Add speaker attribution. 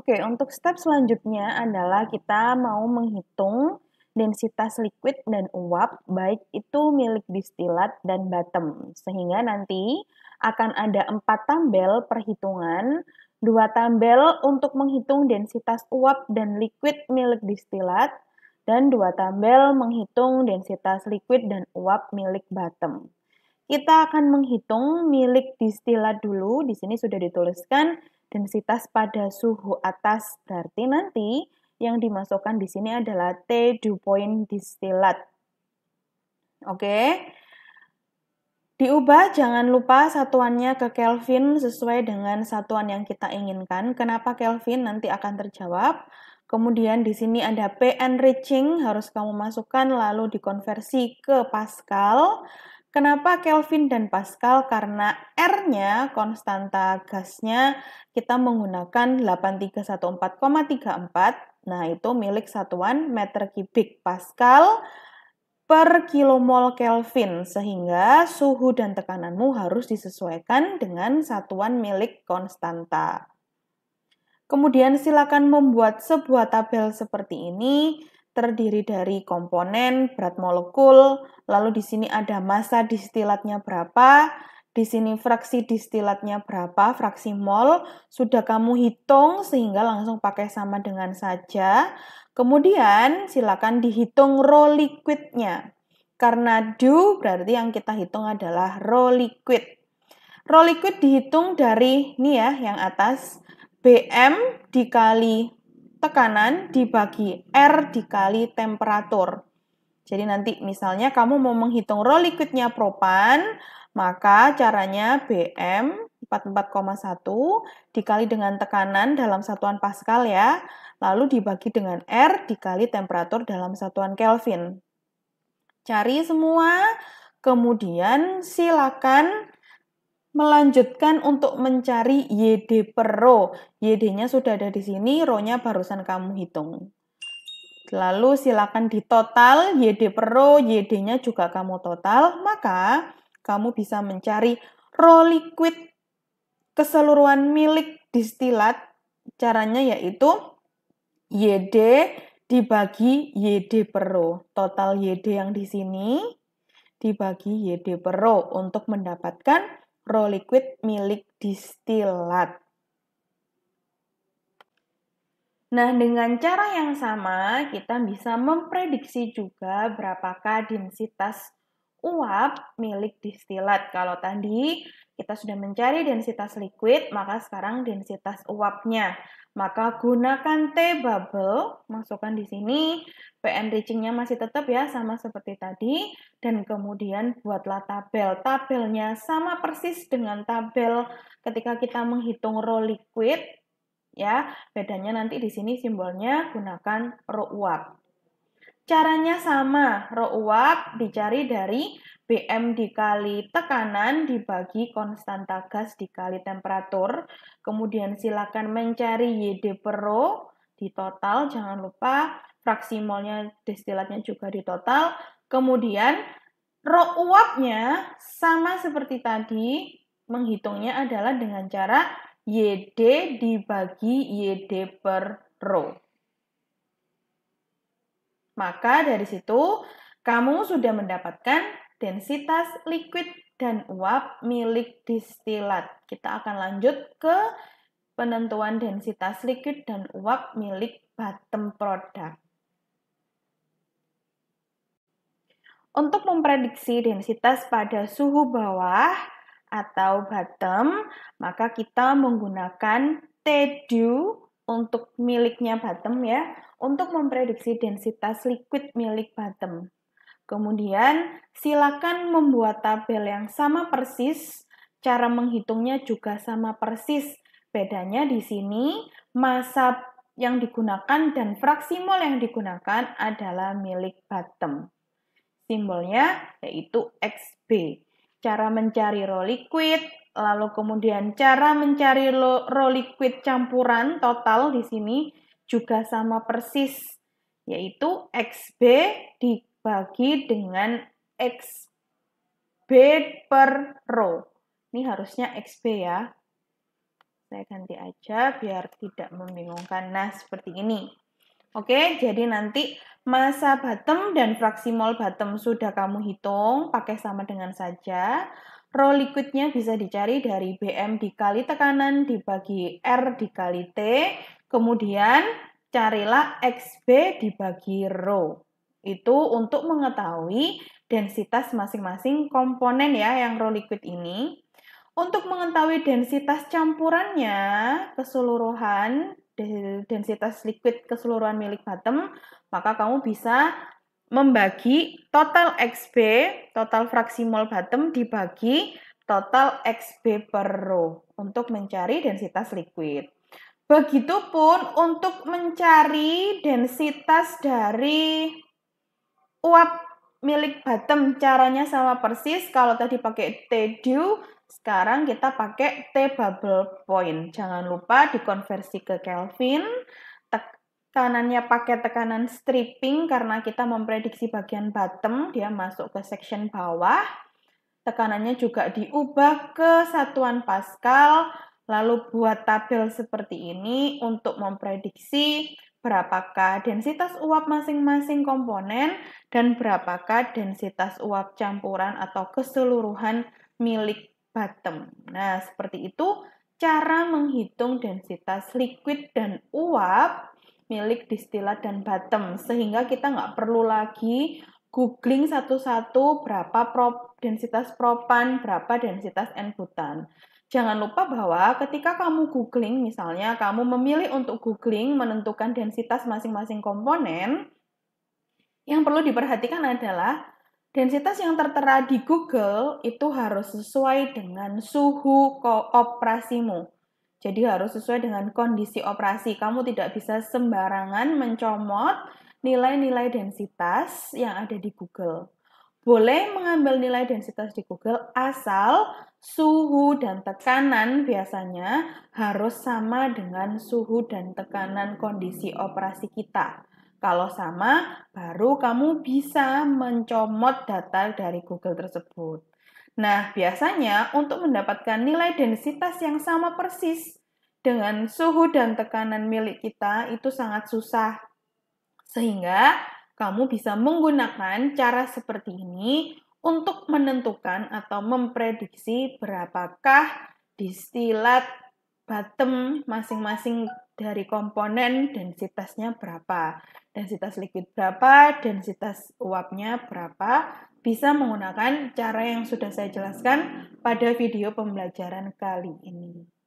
Speaker 1: Oke, untuk step selanjutnya adalah kita mau menghitung densitas liquid dan uap, baik itu milik distilat dan bottom. Sehingga nanti akan ada empat tabel perhitungan, dua tabel untuk menghitung densitas uap dan liquid milik distilat, dan dua tabel menghitung densitas liquid dan uap milik bottom. Kita akan menghitung milik distilat dulu, di sini sudah dituliskan densitas pada suhu atas. Berarti nanti yang dimasukkan di sini adalah T dew point distilat. Oke. Diubah jangan lupa satuannya ke Kelvin sesuai dengan satuan yang kita inginkan. Kenapa Kelvin nanti akan terjawab. Kemudian di sini ada P enriching harus kamu masukkan lalu dikonversi ke Pascal. Kenapa Kelvin dan Pascal? Karena R-nya, konstanta gasnya, kita menggunakan 8314,34. Nah, itu milik satuan meter kubik Pascal per kilomol Kelvin, sehingga suhu dan tekananmu harus disesuaikan dengan satuan milik konstanta. Kemudian silakan membuat sebuah tabel seperti ini terdiri dari komponen, berat molekul, lalu di sini ada massa distilatnya berapa, di sini fraksi distilatnya berapa, fraksi mol, sudah kamu hitung sehingga langsung pakai sama dengan saja. Kemudian silakan dihitung raw liquidnya. Karena do berarti yang kita hitung adalah raw liquid. Raw liquid dihitung dari ini ya yang atas BM dikali tekanan dibagi R dikali temperatur. Jadi nanti misalnya kamu mau menghitung raw liquidnya propan, maka caranya BM 44,1 dikali dengan tekanan dalam satuan Pascal ya, lalu dibagi dengan R dikali temperatur dalam satuan Kelvin. Cari semua, kemudian silakan melanjutkan untuk mencari YD per row. YD-nya sudah ada di sini, row-nya barusan kamu hitung. Lalu silakan ditotal YD per row, YD-nya juga kamu total, maka kamu bisa mencari row liquid keseluruhan milik distilat. Caranya yaitu YD dibagi YD per row. Total YD yang di sini dibagi YD per row untuk mendapatkan proliquid milik Distilat. Nah, dengan cara yang sama, kita bisa memprediksi juga berapakah densitas uap milik distilat. Kalau tadi kita sudah mencari densitas liquid, maka sekarang densitas uapnya. Maka gunakan T bubble, masukkan di sini, PN reachingnya masih tetap ya, sama seperti tadi. Dan kemudian buatlah tabel. Tabelnya sama persis dengan tabel ketika kita menghitung raw liquid. Ya, bedanya nanti di sini simbolnya gunakan rho uap. Caranya sama, rho uap dicari dari BM dikali tekanan dibagi konstanta gas dikali temperatur. Kemudian silakan mencari YD per rho di total, jangan lupa fraksi molnya destilatnya juga di total. Kemudian rho uapnya sama seperti tadi, menghitungnya adalah dengan cara YD dibagi YD per rho. Maka dari situ, kamu sudah mendapatkan densitas liquid dan uap milik distilat. Kita akan lanjut ke penentuan densitas liquid dan uap milik bottom product. Untuk memprediksi densitas pada suhu bawah atau bottom, maka kita menggunakan TDU untuk miliknya bottom ya, untuk memprediksi densitas liquid milik bottom. Kemudian, silakan membuat tabel yang sama persis, cara menghitungnya juga sama persis. Bedanya di sini, masa yang digunakan dan fraksi mol yang digunakan adalah milik bottom. Simbolnya yaitu XB. Cara mencari raw liquid, lalu kemudian cara mencari raw liquid campuran total di sini juga sama persis, yaitu XB dibagi dengan XB per rho. Ini harusnya XB ya. Saya ganti aja biar tidak membingungkan. Nah, seperti ini. Oke, jadi nanti masa bottom dan fraksi mol bottom sudah kamu hitung, pakai sama dengan saja. rho liquidnya bisa dicari dari BM dikali tekanan dibagi R dikali T, Kemudian carilah XB dibagi rho. Itu untuk mengetahui densitas masing-masing komponen ya yang rho liquid ini. Untuk mengetahui densitas campurannya keseluruhan, densitas liquid keseluruhan milik bottom, maka kamu bisa membagi total XB, total fraksi mol bottom dibagi total XB per rho untuk mencari densitas liquid. Begitupun untuk mencari densitas dari uap milik bottom caranya sama persis kalau tadi pakai T dew sekarang kita pakai T bubble point jangan lupa dikonversi ke Kelvin tekanannya pakai tekanan stripping karena kita memprediksi bagian bottom dia masuk ke section bawah tekanannya juga diubah ke satuan Pascal Lalu buat tabel seperti ini untuk memprediksi berapakah densitas uap masing-masing komponen dan berapakah densitas uap campuran atau keseluruhan milik bottom. Nah, seperti itu cara menghitung densitas liquid dan uap milik distilat dan bottom sehingga kita nggak perlu lagi googling satu-satu berapa densitas propan, berapa densitas n-butan. Jangan lupa bahwa ketika kamu googling, misalnya kamu memilih untuk googling menentukan densitas masing-masing komponen, yang perlu diperhatikan adalah densitas yang tertera di Google itu harus sesuai dengan suhu kooperasimu. Jadi harus sesuai dengan kondisi operasi. Kamu tidak bisa sembarangan mencomot nilai-nilai densitas yang ada di Google. Boleh mengambil nilai densitas di Google asal suhu dan tekanan biasanya harus sama dengan suhu dan tekanan kondisi operasi kita. Kalau sama, baru kamu bisa mencomot data dari Google tersebut. Nah, biasanya untuk mendapatkan nilai densitas yang sama persis dengan suhu dan tekanan milik kita itu sangat susah. Sehingga kamu bisa menggunakan cara seperti ini untuk menentukan atau memprediksi berapakah distilat bottom masing-masing dari komponen densitasnya berapa, densitas liquid berapa, densitas uapnya berapa, bisa menggunakan cara yang sudah saya jelaskan pada video pembelajaran kali ini.